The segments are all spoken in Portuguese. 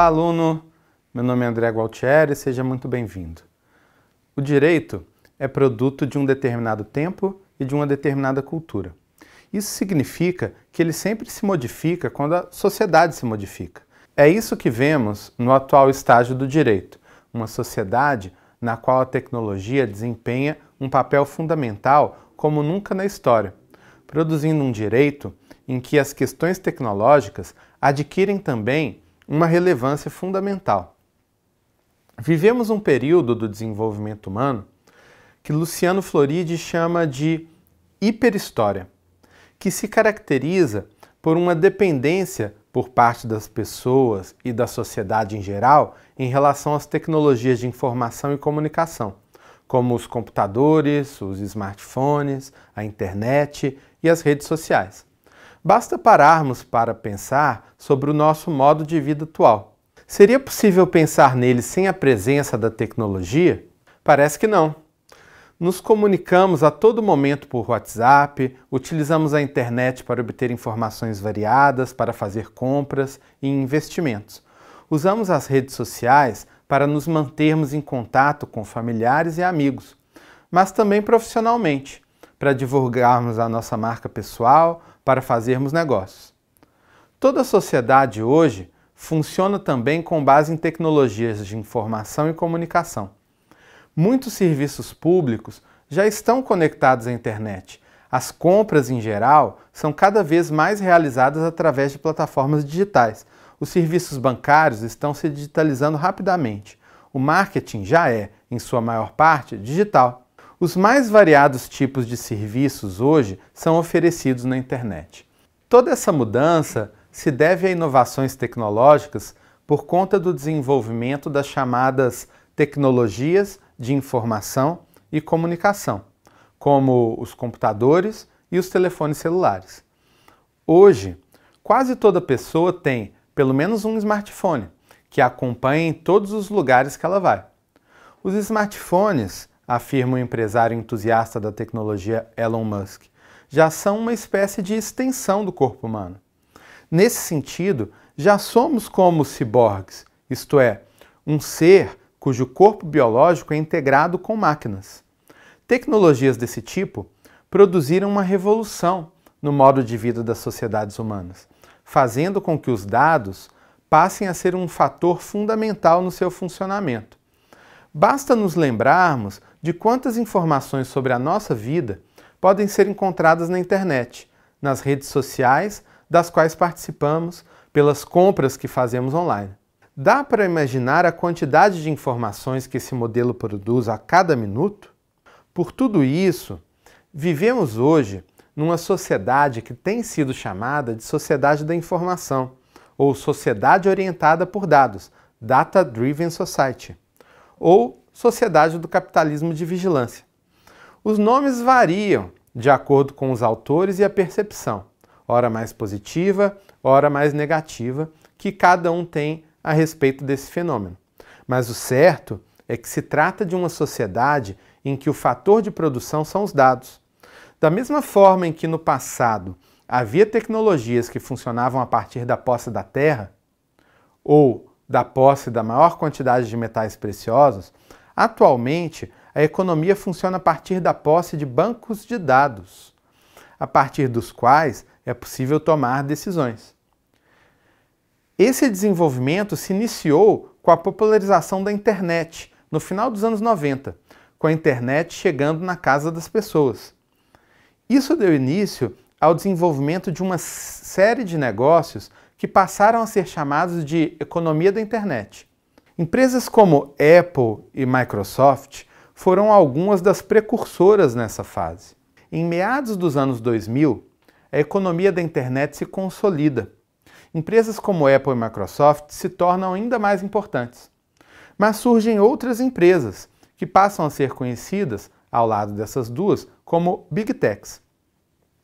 Olá, aluno! Meu nome é André Gualtieri, seja muito bem-vindo. O direito é produto de um determinado tempo e de uma determinada cultura. Isso significa que ele sempre se modifica quando a sociedade se modifica. É isso que vemos no atual estágio do direito, uma sociedade na qual a tecnologia desempenha um papel fundamental como nunca na história, produzindo um direito em que as questões tecnológicas adquirem também uma relevância fundamental. Vivemos um período do desenvolvimento humano que Luciano Floridi chama de hiperhistória, que se caracteriza por uma dependência por parte das pessoas e da sociedade em geral em relação às tecnologias de informação e comunicação, como os computadores, os smartphones, a internet e as redes sociais. Basta pararmos para pensar sobre o nosso modo de vida atual. Seria possível pensar nele sem a presença da tecnologia? Parece que não. Nos comunicamos a todo momento por WhatsApp, utilizamos a internet para obter informações variadas, para fazer compras e investimentos. Usamos as redes sociais para nos mantermos em contato com familiares e amigos, mas também profissionalmente, para divulgarmos a nossa marca pessoal, para fazermos negócios. Toda a sociedade hoje funciona também com base em tecnologias de informação e comunicação. Muitos serviços públicos já estão conectados à internet. As compras em geral são cada vez mais realizadas através de plataformas digitais. Os serviços bancários estão se digitalizando rapidamente. O marketing já é, em sua maior parte, digital. Os mais variados tipos de serviços hoje são oferecidos na internet. Toda essa mudança se deve a inovações tecnológicas por conta do desenvolvimento das chamadas tecnologias de informação e comunicação, como os computadores e os telefones celulares. Hoje, quase toda pessoa tem pelo menos um smartphone que acompanha em todos os lugares que ela vai. Os smartphones afirma o empresário entusiasta da tecnologia Elon Musk, já são uma espécie de extensão do corpo humano. Nesse sentido, já somos como ciborgues, isto é, um ser cujo corpo biológico é integrado com máquinas. Tecnologias desse tipo produziram uma revolução no modo de vida das sociedades humanas, fazendo com que os dados passem a ser um fator fundamental no seu funcionamento. Basta nos lembrarmos de quantas informações sobre a nossa vida podem ser encontradas na internet, nas redes sociais das quais participamos, pelas compras que fazemos online. Dá para imaginar a quantidade de informações que esse modelo produz a cada minuto? Por tudo isso, vivemos hoje numa sociedade que tem sido chamada de sociedade da informação ou sociedade orientada por dados, Data Driven Society ou Sociedade do Capitalismo de Vigilância. Os nomes variam de acordo com os autores e a percepção, hora mais positiva, hora mais negativa, que cada um tem a respeito desse fenômeno. Mas o certo é que se trata de uma sociedade em que o fator de produção são os dados. Da mesma forma em que no passado havia tecnologias que funcionavam a partir da posse da terra, ou da posse da maior quantidade de metais preciosos, atualmente a economia funciona a partir da posse de bancos de dados, a partir dos quais é possível tomar decisões. Esse desenvolvimento se iniciou com a popularização da internet no final dos anos 90, com a internet chegando na casa das pessoas. Isso deu início ao desenvolvimento de uma série de negócios que passaram a ser chamados de economia da internet. Empresas como Apple e Microsoft foram algumas das precursoras nessa fase. Em meados dos anos 2000, a economia da internet se consolida. Empresas como Apple e Microsoft se tornam ainda mais importantes. Mas surgem outras empresas que passam a ser conhecidas, ao lado dessas duas, como Big Techs.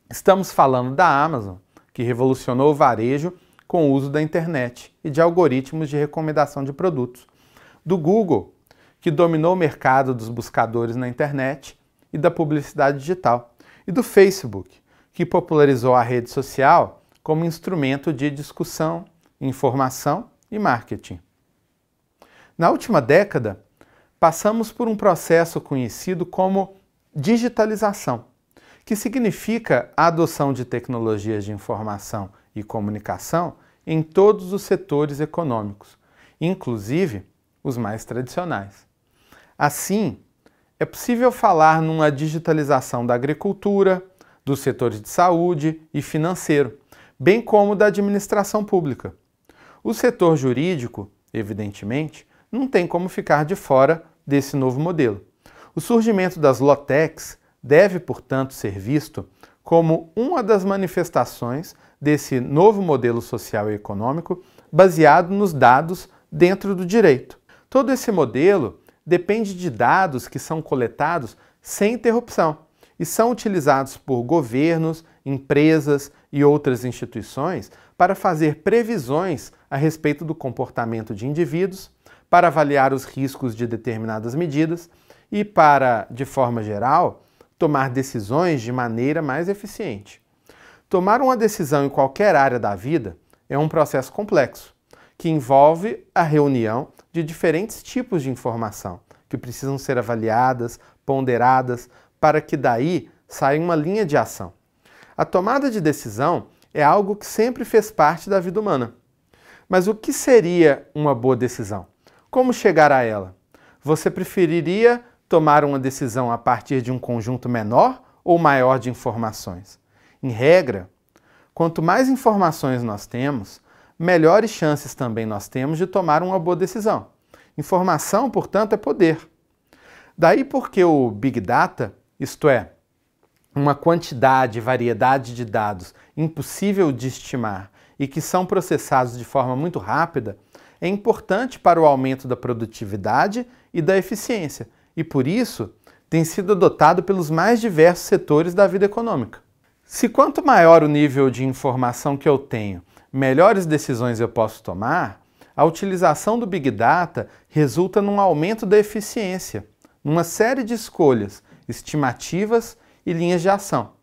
Estamos falando da Amazon, que revolucionou o varejo com o uso da internet e de algoritmos de recomendação de produtos. Do Google, que dominou o mercado dos buscadores na internet e da publicidade digital, e do Facebook, que popularizou a rede social como instrumento de discussão, informação e marketing. Na última década, passamos por um processo conhecido como digitalização, que significa a adoção de tecnologias de informação e comunicação em todos os setores econômicos, inclusive os mais tradicionais. Assim, é possível falar numa digitalização da agricultura, dos setores de saúde e financeiro, bem como da administração pública. O setor jurídico, evidentemente, não tem como ficar de fora desse novo modelo. O surgimento das lotecs deve, portanto, ser visto como uma das manifestações desse novo modelo social e econômico baseado nos dados dentro do direito. Todo esse modelo depende de dados que são coletados sem interrupção e são utilizados por governos, empresas e outras instituições para fazer previsões a respeito do comportamento de indivíduos, para avaliar os riscos de determinadas medidas e para, de forma geral, tomar decisões de maneira mais eficiente. Tomar uma decisão em qualquer área da vida é um processo complexo, que envolve a reunião de diferentes tipos de informação que precisam ser avaliadas, ponderadas, para que daí saia uma linha de ação. A tomada de decisão é algo que sempre fez parte da vida humana. Mas o que seria uma boa decisão? Como chegar a ela? Você preferiria tomar uma decisão a partir de um conjunto menor ou maior de informações? Em regra, quanto mais informações nós temos, melhores chances também nós temos de tomar uma boa decisão. Informação, portanto, é poder. Daí porque o Big Data, isto é, uma quantidade, variedade de dados impossível de estimar e que são processados de forma muito rápida, é importante para o aumento da produtividade e da eficiência, e por isso tem sido adotado pelos mais diversos setores da vida econômica. Se quanto maior o nível de informação que eu tenho, melhores decisões eu posso tomar, a utilização do Big Data resulta num aumento da eficiência, numa série de escolhas, estimativas e linhas de ação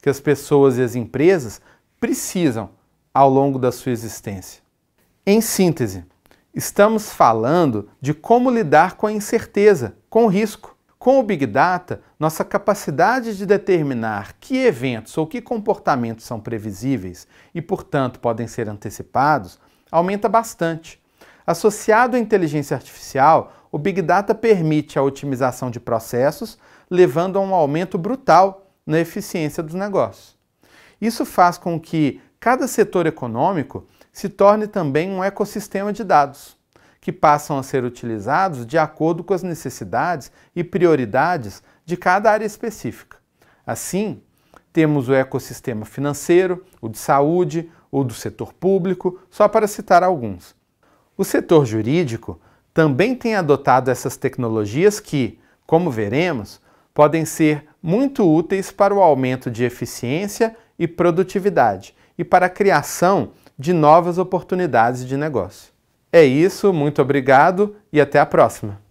que as pessoas e as empresas precisam ao longo da sua existência. Em síntese, estamos falando de como lidar com a incerteza, com o risco com o Big Data, nossa capacidade de determinar que eventos ou que comportamentos são previsíveis e, portanto, podem ser antecipados aumenta bastante. Associado à inteligência artificial, o Big Data permite a otimização de processos, levando a um aumento brutal na eficiência dos negócios. Isso faz com que cada setor econômico se torne também um ecossistema de dados que passam a ser utilizados de acordo com as necessidades e prioridades de cada área específica. Assim, temos o ecossistema financeiro, o de saúde, o do setor público, só para citar alguns. O setor jurídico também tem adotado essas tecnologias que, como veremos, podem ser muito úteis para o aumento de eficiência e produtividade e para a criação de novas oportunidades de negócio. É isso, muito obrigado e até a próxima!